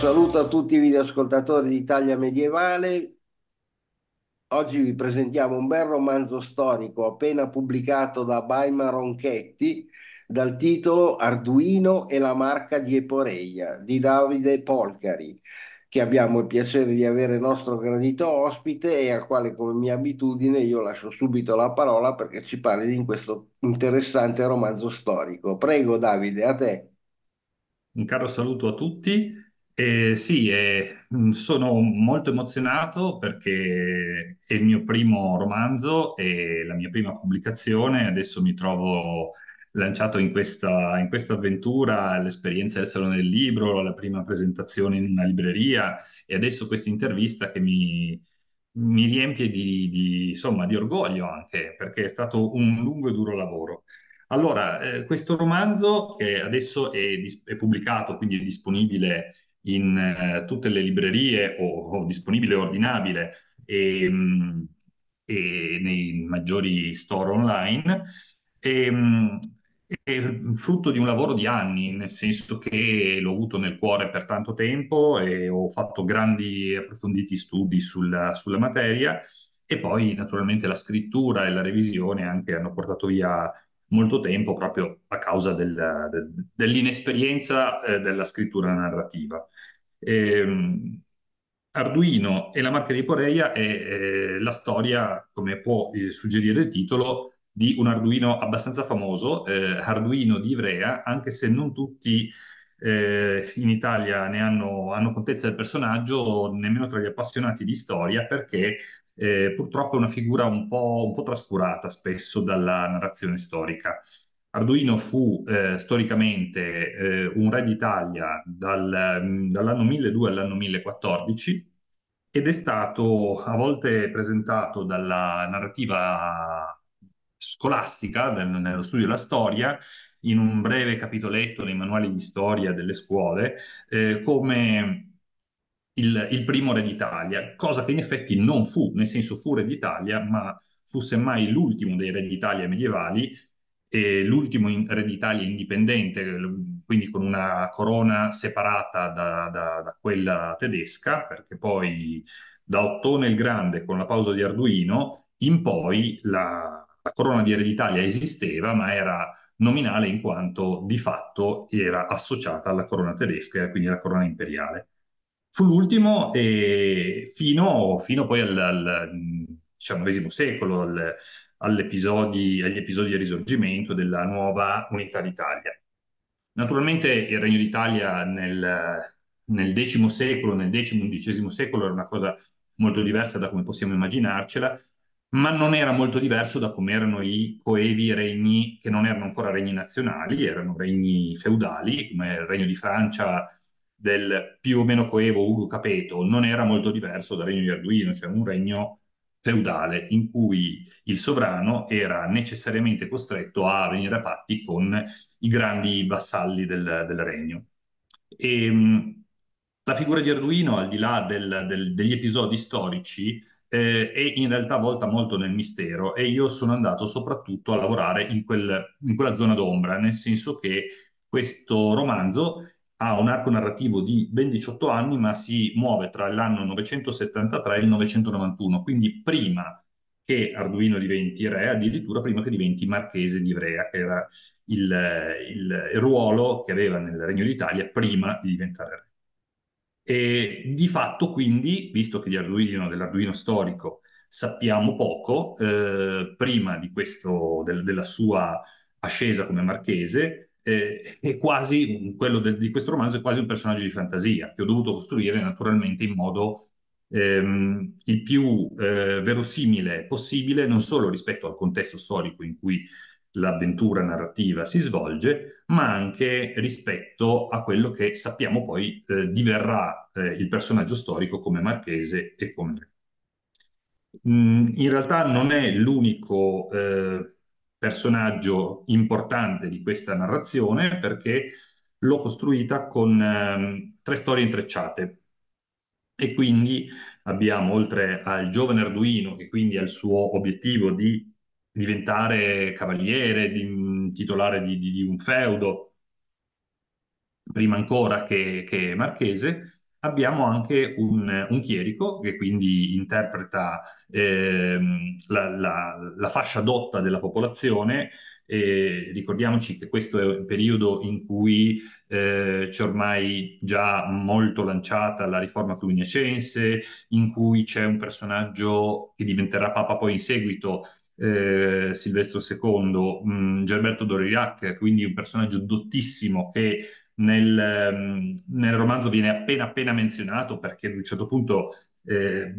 saluto a tutti i videoascoltatori di Italia Medievale. Oggi vi presentiamo un bel romanzo storico appena pubblicato da Baima Ronchetti dal titolo Arduino e la marca di Eporeia di Davide Polcari, che abbiamo il piacere di avere nostro gradito ospite e al quale, come mia abitudine, io lascio subito la parola perché ci parli di questo interessante romanzo storico. Prego Davide, a te. Un caro saluto a tutti. Eh, sì, eh, mm, sono molto emozionato perché è il mio primo romanzo e la mia prima pubblicazione. Adesso mi trovo lanciato in questa, in questa avventura, l'esperienza del Salone del Libro, la prima presentazione in una libreria e adesso questa intervista che mi, mi riempie di, di, insomma, di orgoglio anche perché è stato un lungo e duro lavoro. Allora, eh, questo romanzo che adesso è, è pubblicato, quindi è disponibile in eh, tutte le librerie o, o disponibile o ordinabile e, ehm, mh, e, nei maggiori store online. E, ehm, mh, è frutto di un lavoro di anni, nel senso che l'ho avuto nel cuore per tanto tempo e ho fatto grandi e approfonditi studi sulla, sulla, materia e poi naturalmente la scrittura e la revisione anche hanno portato via molto tempo proprio a causa del, del, dell'inesperienza eh, della scrittura narrativa. E, ehm, Arduino e la marca di Poreia è, è la storia, come può eh, suggerire il titolo, di un Arduino abbastanza famoso, eh, Arduino di Ivrea, anche se non tutti eh, in Italia ne hanno, hanno, contezza del personaggio, nemmeno tra gli appassionati di storia, perché eh, purtroppo è una figura un po', un po', trascurata spesso dalla narrazione storica. Arduino fu eh, storicamente eh, un re d'Italia dal, mm, dall'anno 1002 all'anno 1014 ed è stato a volte presentato dalla narrativa scolastica, del, nello studio della storia, in un breve capitoletto nei manuali di storia delle scuole, eh, come il, il primo re d'Italia, cosa che in effetti non fu, nel senso fu re d'Italia, ma fu semmai l'ultimo dei re d'Italia medievali e l'ultimo in, re d'Italia indipendente, quindi con una corona separata da, da, da quella tedesca, perché poi da Ottone il Grande con la pausa di Arduino in poi la, la corona di re d'Italia esisteva, ma era nominale in quanto di fatto era associata alla corona tedesca, quindi alla corona imperiale. Fu l'ultimo fino, fino, poi al, al XIX secolo, al, agli episodi di risorgimento della nuova unità d'Italia. Naturalmente il Regno d'Italia nel, nel X secolo, nel X-XI secolo era una cosa molto diversa da come possiamo immaginarcela, ma non era molto diverso da come erano i coevi regni che non erano ancora regni nazionali, erano regni feudali, come il Regno di Francia del più o meno coevo Ugo Capeto non era molto diverso dal regno di Arduino, cioè un regno feudale in cui il sovrano era necessariamente costretto a venire a patti con i grandi vassalli del, del regno. E, ehm, la figura di Arduino, al di là del, del, degli episodi storici, eh, è in realtà volta molto nel mistero e io sono andato soprattutto a lavorare in, quel, in quella zona d'ombra, nel senso che questo romanzo ha un arco narrativo di ben 18 anni, ma si muove tra l'anno 973 e il 991, quindi prima che Arduino diventi re, addirittura prima che diventi marchese di Ivrea, che era il, il, ruolo che aveva nel Regno d'Italia prima di diventare re. E di fatto, quindi, visto che di Arduino, dell'Arduino storico sappiamo poco, eh, prima questo, del, della sua ascesa come marchese, eh, è quasi, quello de, di questo romanzo è quasi un personaggio di fantasia che ho dovuto costruire naturalmente in modo ehm, il più eh, verosimile possibile, non solo rispetto al contesto storico in cui l'avventura narrativa si svolge, ma anche rispetto a quello che sappiamo poi eh, diverrà eh, il personaggio storico come marchese e come re. Mm, in realtà non è l'unico eh, personaggio importante di questa narrazione perché l'ho costruita con ehm, tre storie intrecciate. E quindi abbiamo, oltre al giovane Arduino, che quindi ha il suo obiettivo di diventare cavaliere, di, mm, titolare di, di, di un feudo, prima ancora che, che marchese, abbiamo anche un, un chierico che quindi interpreta ehm, la, la, la, fascia dotta della popolazione. E ricordiamoci che questo è un periodo in cui eh, c'è ormai già molto lanciata la riforma cluniacense, in cui c'è un personaggio che diventerà papa poi in seguito, eh, Silvestro II, mh, mm, Gerberto d'Aurillac, quindi un personaggio dottissimo che nel, ehm, nel romanzo viene appena appena menzionato perché ad un certo punto eh,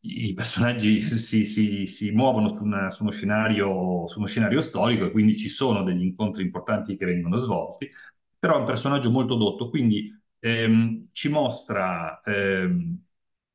i personaggi si, si, si muovono su, una, su, uno scenario, su uno scenario storico e quindi ci sono degli incontri importanti che vengono svolti, però è un personaggio molto dotto, quindi ehm, ci mostra ehm,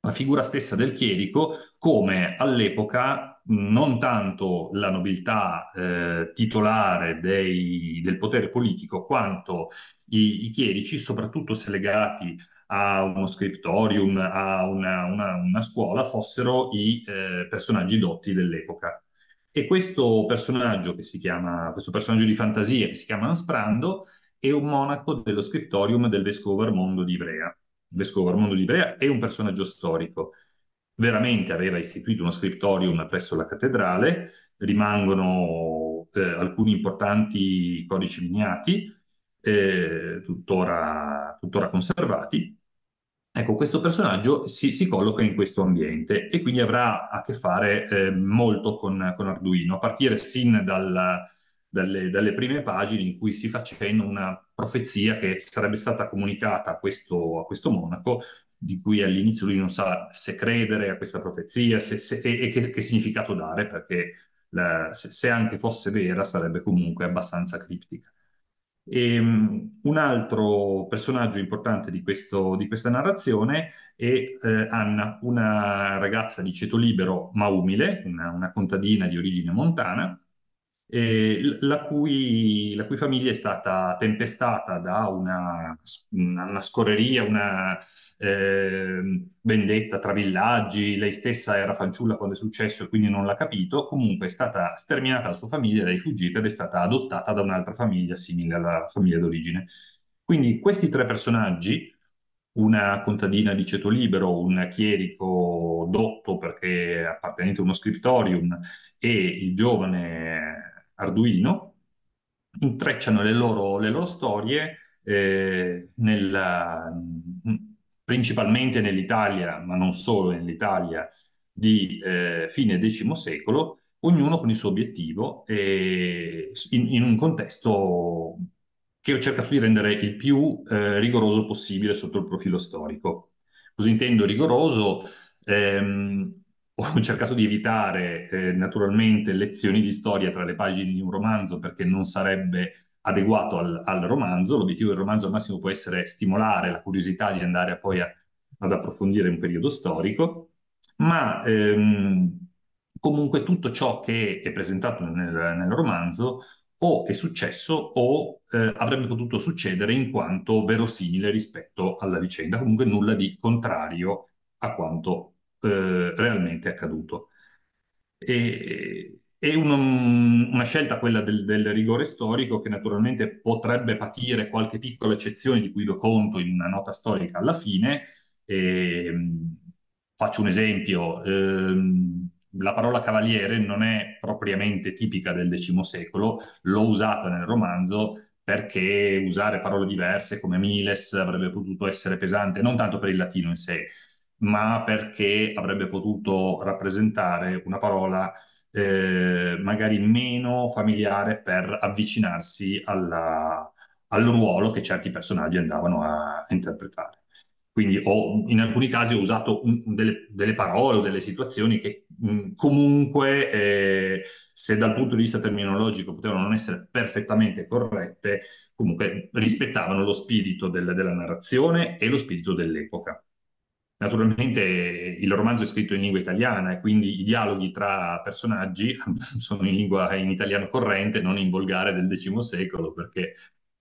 la figura stessa del chierico come all'epoca non tanto la nobiltà eh, titolare dei, del potere politico quanto i, i, chierici, soprattutto se legati a uno scriptorium, a una, una, una scuola, fossero i eh, personaggi dotti dell'epoca. E questo personaggio, che si chiama, questo personaggio di fantasia che si chiama Ansprando è un monaco dello scriptorium del vescovo Armondo di Ivrea. vescovo Armondo di Ivrea è un personaggio storico, veramente aveva istituito uno scriptorium presso la cattedrale, rimangono eh, alcuni importanti codici miniati, eh, tuttora, tuttora, conservati. Ecco, questo personaggio si, si, colloca in questo ambiente e quindi avrà a che fare eh, molto con, con, Arduino, a partire sin dal, dalle, dalle, prime pagine in cui si facendo una profezia che sarebbe stata comunicata a questo, a questo monaco di cui all'inizio lui non sa se credere a questa profezia se, se, e, e che, che, significato dare, perché la, se, se, anche fosse vera sarebbe comunque abbastanza criptica. E, um, un altro personaggio importante di, questo, di questa narrazione è eh, Anna, una ragazza di ceto libero ma umile, una, una contadina di origine montana, eh, la, cui, la, cui, famiglia è stata tempestata da una, una scorreria, una, eh, vendetta tra villaggi, lei stessa era fanciulla quando è successo e quindi non l'ha capito, comunque è stata sterminata la sua famiglia, lei è fuggita ed è stata adottata da un'altra famiglia simile alla famiglia d'origine. Quindi questi tre personaggi, una contadina di ceto libero, un chierico dotto perché appartenente a uno scriptorium e il giovane Arduino, intrecciano le loro, le loro storie eh, nella, principalmente nell'Italia, ma non solo nell'Italia, di eh, fine X secolo, ognuno con il suo obiettivo e in, in, un contesto che ho cercato di rendere il più eh, rigoroso possibile sotto il profilo storico. Cosa intendo rigoroso? Ehm, ho cercato di evitare eh, naturalmente lezioni di storia tra le pagine di un romanzo perché non sarebbe adeguato al, al romanzo. L'obiettivo del romanzo al massimo può essere stimolare la curiosità di andare a poi a, ad approfondire un periodo storico, ma ehm, comunque tutto ciò che è presentato nel, nel romanzo o è successo o eh, avrebbe potuto succedere in quanto verosimile rispetto alla vicenda, comunque nulla di contrario a quanto eh, realmente è accaduto. E, è un, mm, una scelta quella del, del, rigore storico che naturalmente potrebbe patire qualche piccola eccezione di cui do conto in una nota storica alla fine. E, ehm, faccio un esempio, ehm, la parola cavaliere non è propriamente tipica del X secolo, l'ho usata nel romanzo perché usare parole diverse come miles avrebbe potuto essere pesante, non tanto per il latino in sé, ma perché avrebbe potuto rappresentare una parola eh, magari meno familiare per avvicinarsi alla, al ruolo che certi personaggi andavano a interpretare. Quindi ho, in alcuni casi ho usato delle, delle, parole o delle situazioni che mm, comunque, eh, se dal punto di vista terminologico potevano non essere perfettamente corrette, comunque rispettavano lo spirito del, della narrazione e lo spirito dell'epoca. Naturalmente il romanzo è scritto in lingua italiana e quindi i dialoghi tra personaggi sono in lingua in italiano corrente, non in volgare del X secolo, perché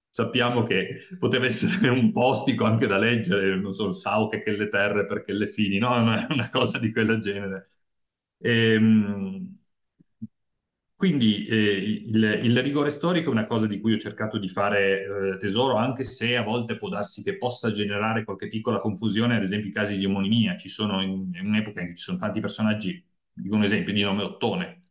sappiamo che poteva essere un postico anche da leggere, non so, sau che, le terre perché le fini, no? Una, una cosa di quel genere. E, ehm, quindi eh, il, il, rigore storico è una cosa di cui ho cercato di fare eh, tesoro, anche se a volte può darsi che possa generare qualche piccola confusione, ad esempio i casi di omonimia. Ci sono in, in un'epoca in cui ci sono tanti personaggi, dico un esempio, di nome Ottone.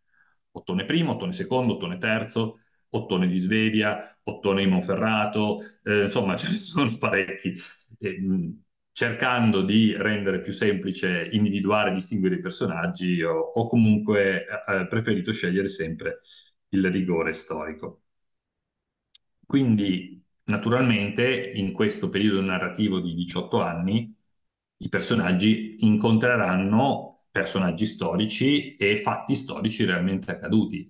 Ottone I, Ottone II, Ottone III, Ottone di Svevia, Ottone di Monferrato, eh, insomma ce ne sono parecchi. E, mm, cercando di rendere più semplice individuare e distinguere i personaggi, ho, ho comunque eh, eh, preferito scegliere sempre il rigore storico. Quindi, naturalmente, in questo periodo narrativo di 18 anni, i personaggi incontreranno personaggi storici e fatti storici realmente accaduti.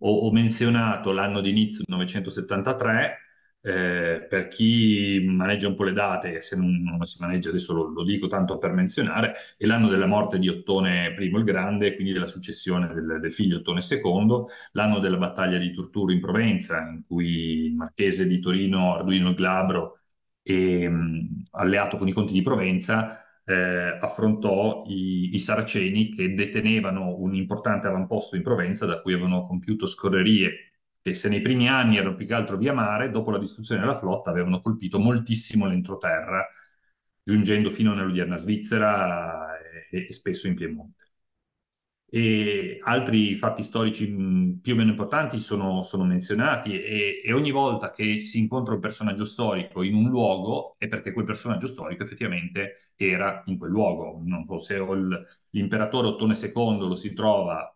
Ho, ho menzionato l'anno d'inizio 1973 eh, per chi maneggia un po' le date, se non, non si maneggia adesso lo, lo, dico tanto per menzionare, è l'anno della morte di Ottone I il Grande, quindi della successione del, del figlio Ottone II, l'anno della battaglia di Torturo in Provenza, in cui il marchese di Torino, Arduino il Glabro, e, mm, alleato con i conti di Provenza, eh, affrontò i, i, saraceni che detenevano un importante avamposto in Provenza da cui avevano compiuto scorrerie che se nei primi anni erano più che altro via mare, dopo la distruzione della flotta avevano colpito moltissimo l'entroterra, giungendo fino nell'odierna Svizzera e, e spesso in Piemonte. E altri fatti storici più o meno importanti sono, sono menzionati e, e, ogni volta che si incontra un personaggio storico in un luogo è perché quel personaggio storico effettivamente era in quel luogo. Non fosse l'imperatore Ottone II lo si trova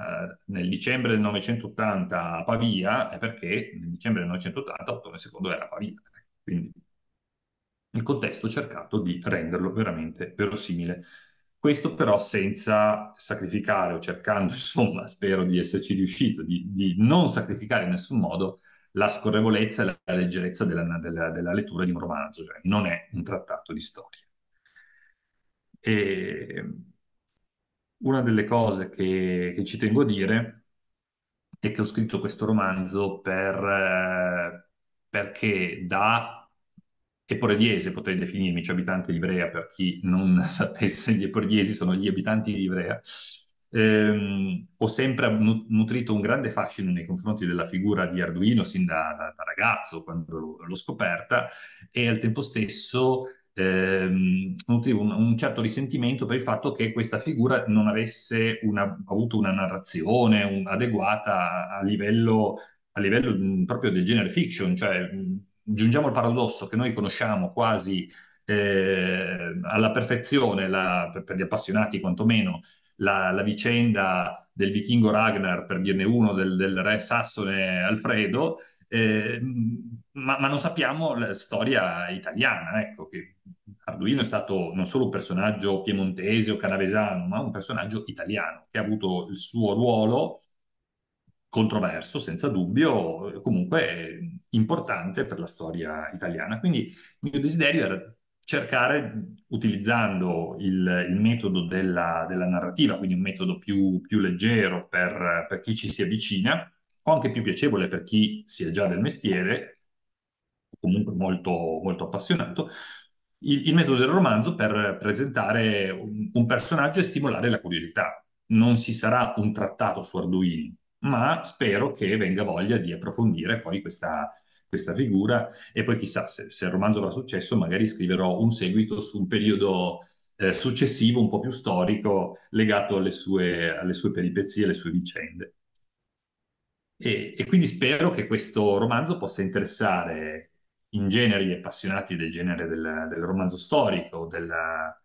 eh, nel dicembre del 1980 a Pavia è perché nel dicembre del 1980 Ottone II era a Pavia. Quindi il contesto ho cercato di renderlo veramente verosimile. Questo però senza sacrificare o cercando, insomma, spero di esserci riuscito, di, di non sacrificare in nessun modo la scorrevolezza e la leggerezza della, della, della lettura di un romanzo, cioè non è un trattato di storia. E una delle cose che, che, ci tengo a dire è che ho scritto questo romanzo per, eh, perché da eporediese potrei definirmi, cioè abitante di Ivrea, per chi non sapesse, gli eporediesi sono gli abitanti di Ivrea, ehm, ho sempre nutrito un grande fascino nei confronti della figura di Arduino sin da, da, da ragazzo, quando l'ho scoperta, e al tempo stesso ehm, un, un, certo risentimento per il fatto che questa figura non avesse una, avuto una narrazione un, adeguata a livello, a livello, proprio del genere fiction, cioè giungiamo al paradosso che noi conosciamo quasi eh, alla perfezione, la, per, per, gli appassionati quantomeno, la, la, vicenda del vichingo Ragnar, per dirne uno, del, del re sassone Alfredo, eh, ma, ma, non sappiamo la storia italiana, ecco, che Arduino ah, è stato non solo un personaggio piemontese o canavesano, ma un personaggio italiano che ha avuto il suo ruolo controverso, senza dubbio, comunque importante per la storia italiana. Quindi il mio desiderio era cercare, utilizzando il, il metodo della, della, narrativa, quindi un metodo più, più leggero per, per, chi ci si avvicina, o anche più piacevole per chi sia già del mestiere, comunque molto, molto appassionato, il, il metodo del romanzo per presentare un, un personaggio e stimolare la curiosità. Non si sarà un trattato su Arduini, ma spero che venga voglia di approfondire poi questa, questa figura e poi chissà se, se, il romanzo avrà successo magari scriverò un seguito su un periodo eh, successivo un po' più storico legato alle sue, alle sue peripezie, alle sue vicende. E, e, quindi spero che questo romanzo possa interessare in genere gli appassionati del genere del, del romanzo storico, della,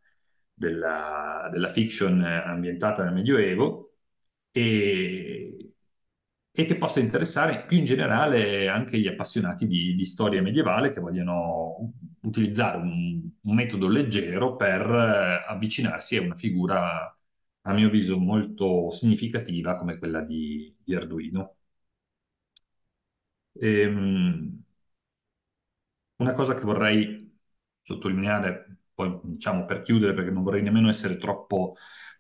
della, della, fiction ambientata nel Medioevo e, e, che possa interessare più in generale anche gli appassionati di, di storia medievale che vogliono utilizzare un, un metodo leggero per eh, avvicinarsi a una figura a mio avviso molto significativa come quella di, di Arduino. Ehm, una cosa che vorrei sottolineare, poi diciamo per chiudere, perché non vorrei nemmeno essere troppo,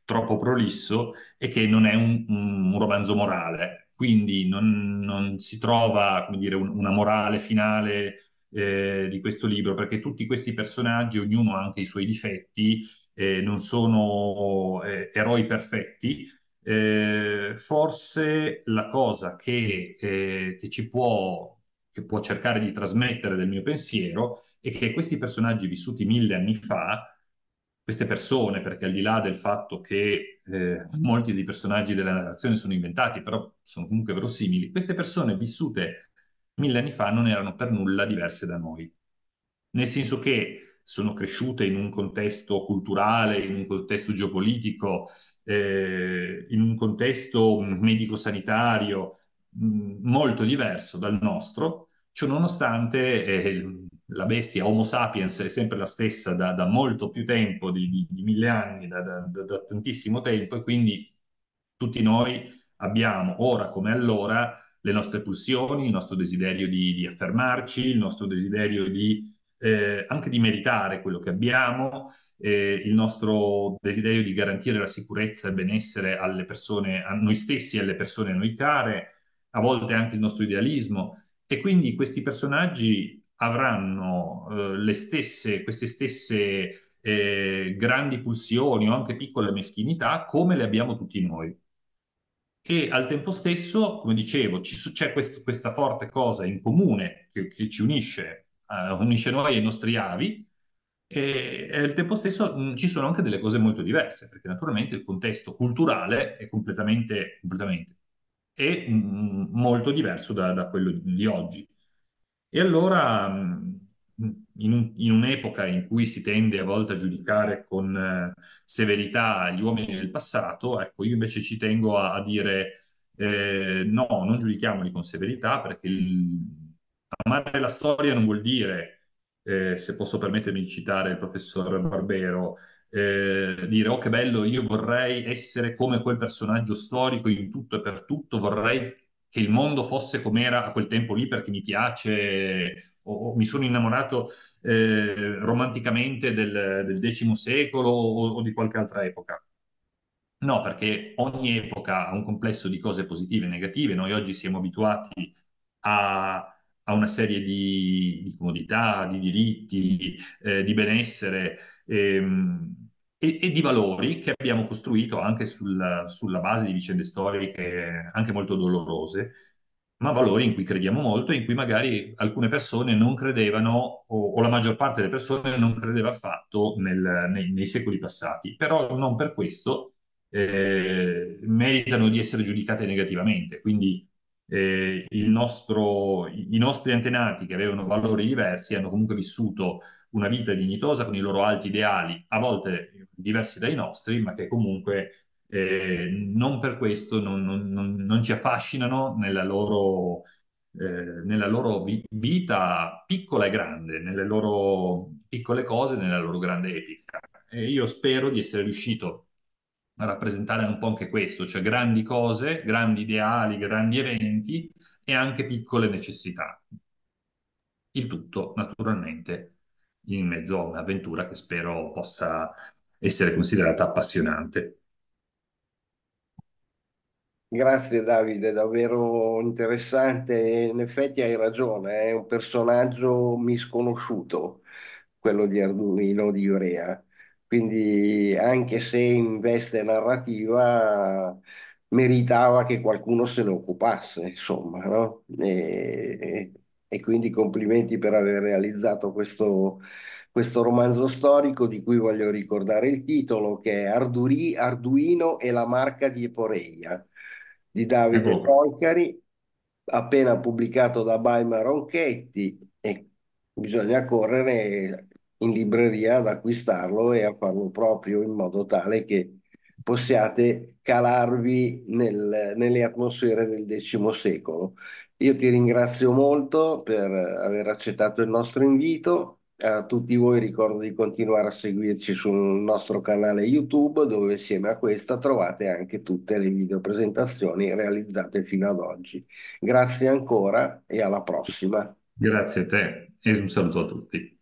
troppo prolisso, è che non è un, un romanzo morale, quindi non, non si trova dire, un, una morale finale eh, di questo libro, perché tutti questi personaggi, ognuno ha anche i suoi difetti, eh, non sono eh, eroi perfetti. Eh, forse la cosa che, eh, che ci può che può cercare di trasmettere del mio pensiero è che questi personaggi vissuti mille anni fa, queste persone, perché al di là del fatto che eh, molti dei personaggi della narrazione sono inventati, però sono comunque verosimili, queste persone vissute mille anni fa non erano per nulla diverse da noi. Nel senso che sono cresciute in un contesto culturale, in un contesto geopolitico, eh, in un contesto medico-sanitario, molto diverso dal nostro, ciononostante eh, la bestia Homo sapiens è sempre la stessa da, da molto più tempo, di, di, di mille anni, da, da, da, tantissimo tempo, e quindi tutti noi abbiamo ora come allora le nostre pulsioni, il nostro desiderio di, di affermarci, il nostro desiderio di eh, anche di meritare quello che abbiamo, eh, il nostro desiderio di garantire la sicurezza e il benessere alle persone, a noi stessi e alle persone a noi care, a volte anche il nostro idealismo e quindi questi personaggi avranno eh, le stesse, queste stesse eh, grandi pulsioni o anche piccole meschinità come le abbiamo tutti noi. E al tempo stesso, come dicevo, c'è quest, questa forte cosa in comune che, che ci unisce, uh, unisce noi e i nostri avi, e, e, al tempo stesso mh, mm, ci sono anche delle cose molto diverse, perché naturalmente il contesto culturale è completamente, completamente è mm, molto diverso da, da, quello di oggi. E allora, mm, in, un, in, un'epoca in cui si tende a volte a giudicare con eh, severità gli uomini del passato, ecco, io invece ci tengo a, a dire eh, no, non giudichiamoli con severità perché il, amare la storia non vuol dire, eh, se posso permettermi di citare il professor Barbero, eh, dire oh che bello, io vorrei essere come quel personaggio storico in tutto e per tutto, vorrei che il mondo fosse come era a quel tempo lì perché mi piace o, o mi sono innamorato eh, romanticamente del, del X secolo o, o di qualche altra epoca. No, perché ogni epoca ha un complesso di cose positive e negative. Noi oggi siamo abituati a, a una serie di, di comodità, di diritti, eh, di benessere ehm, e, e, di valori che abbiamo costruito anche sul, sulla base di vicende storiche anche molto dolorose, ma valori in cui crediamo molto e in cui magari alcune persone non credevano o, o la maggior parte delle persone non credeva affatto nel, nei, nei, secoli passati, però non per questo eh, meritano di essere giudicate negativamente. Quindi eh, nostro, i nostri antenati che avevano valori diversi hanno comunque vissuto una vita dignitosa con i loro alti ideali, a volte diversi dai nostri, ma che comunque eh, non per questo non, non, non ci affascinano nella loro, eh, nella loro vi- vita piccola e grande, nelle loro piccole cose, nella loro grande epica. E io spero di essere riuscito a rappresentare un po' anche questo, cioè grandi cose, grandi ideali, grandi eventi e anche piccole necessità. Il tutto naturalmente in mezzo a un'avventura che spero possa essere considerata appassionante. Grazie Davide, davvero interessante. In effetti hai ragione, è un personaggio misconosciuto, quello di Arduino di Ivrea. Quindi anche se in veste narrativa meritava che qualcuno se ne occupasse, insomma, no? E e quindi complimenti per aver realizzato questo, questo romanzo storico di cui voglio ricordare il titolo che è Arduri, Arduino e la marca di Eporeia di Davide mm appena pubblicato da Baima Ronchetti e bisogna correre in libreria ad acquistarlo e a farlo proprio in modo tale che possiate calarvi nel, nelle atmosfere del X secolo. Io ti ringrazio molto per eh, aver accettato il nostro invito. A tutti voi ricordo di continuare a seguirci sul nostro canale YouTube dove insieme a questa trovate anche tutte le video presentazioni realizzate fino ad oggi. Grazie ancora e alla prossima. Grazie a te e un saluto a tutti.